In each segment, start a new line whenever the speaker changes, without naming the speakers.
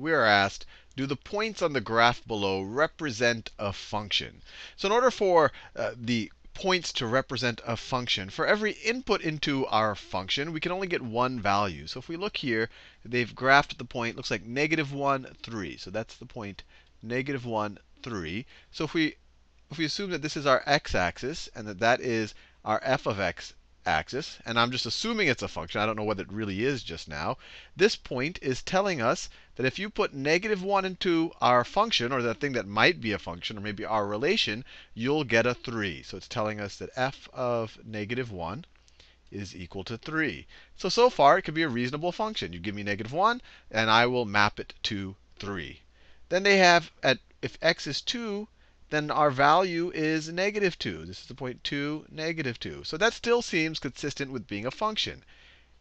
we are asked, do the points on the graph below represent a function? So in order for uh, the points to represent a function, for every input into our function, we can only get one value. So if we look here, they've graphed the point, looks like negative 1, 3. So that's the point, negative 1, 3. So if we, if we assume that this is our x-axis and that that is our f of x axis, and I'm just assuming it's a function. I don't know what it really is just now. This point is telling us that if you put negative 1 into our function, or the thing that might be a function, or maybe our relation, you'll get a 3. So it's telling us that f of negative 1 is equal to 3. So, so far, it could be a reasonable function. You give me negative 1, and I will map it to 3. Then they have, at if x is 2, then our value is negative 2. This is the point 2, negative 2. So that still seems consistent with being a function.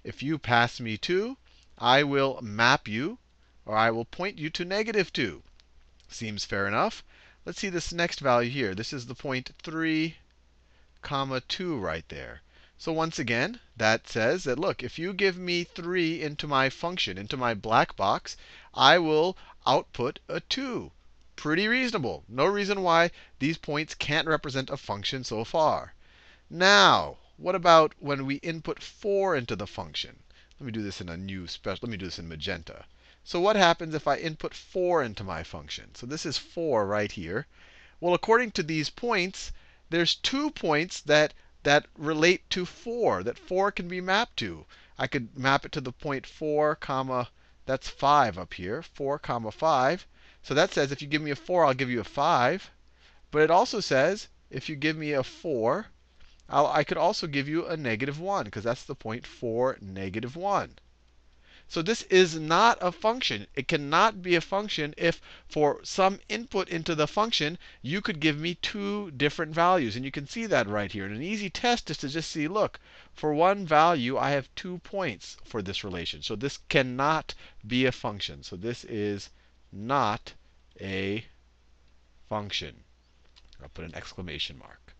If you pass me 2, I will map you, or I will point you to negative 2. Seems fair enough. Let's see this next value here. This is the point 3, comma 2 right there. So once again, that says that, look, if you give me 3 into my function, into my black box, I will output a 2 pretty reasonable. No reason why these points can't represent a function so far. Now, what about when we input 4 into the function? Let me do this in a new special, let me do this in magenta. So what happens if I input 4 into my function? So this is 4 right here. Well, according to these points, there's two points that, that relate to 4, that 4 can be mapped to. I could map it to the point 4, comma that's 5 up here, 4 comma 5. So that says if you give me a 4, I'll give you a 5. But it also says if you give me a 4, I'll, i could also give you a negative 1, because that's the point 4, negative 1. So this is not a function. It cannot be a function if for some input into the function, you could give me two different values. And you can see that right here. And an easy test is to just see, look, for one value, I have two points for this relation. So this cannot be a function. So this is not a function. I'll put an exclamation mark.